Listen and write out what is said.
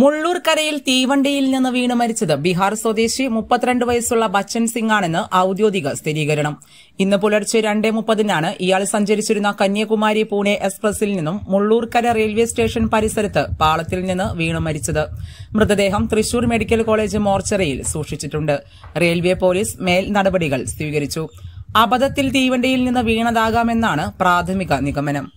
മുള്ളൂർക്കരയിൽ തീവണ്ടിയിൽ നിന്ന് വീണ് മരിച്ചത് ബീഹാർ സ്വദേശി മുപ്പത്തിരണ്ട് വയസ്സുള്ള ബച്ചൻ സിംഗ് ആണെന്ന് ഔദ്യോഗിക സ്ഥിരീകരണം ഇന്ന് പുലർച്ചെ രണ്ടേ മുപ്പതിനാണ് ഇയാൾ സഞ്ചരിച്ചിരുന്ന കന്യാകുമാരി പൂനെ എക്സ്പ്രസിൽ നിന്നും മുള്ളൂർക്കര റെയിൽവേ സ്റ്റേഷൻ പരിസരത്ത് പാളത്തിൽ നിന്ന് വീണു മരിച്ചത് മൃതദേഹം തൃശൂർ മെഡിക്കൽ കോളേജ് മോർച്ചറിയിൽ സൂക്ഷിച്ചിട്ടുണ്ട് റെയിൽവേ പോലീസ് മേൽ നടപടികൾ സ്വീകരിച്ചു അബദ്ധത്തിൽ തീവണ്ടിയിൽ നിന്ന് വീണതാകാമെന്നാണ് പ്രാഥമിക നിഗമനം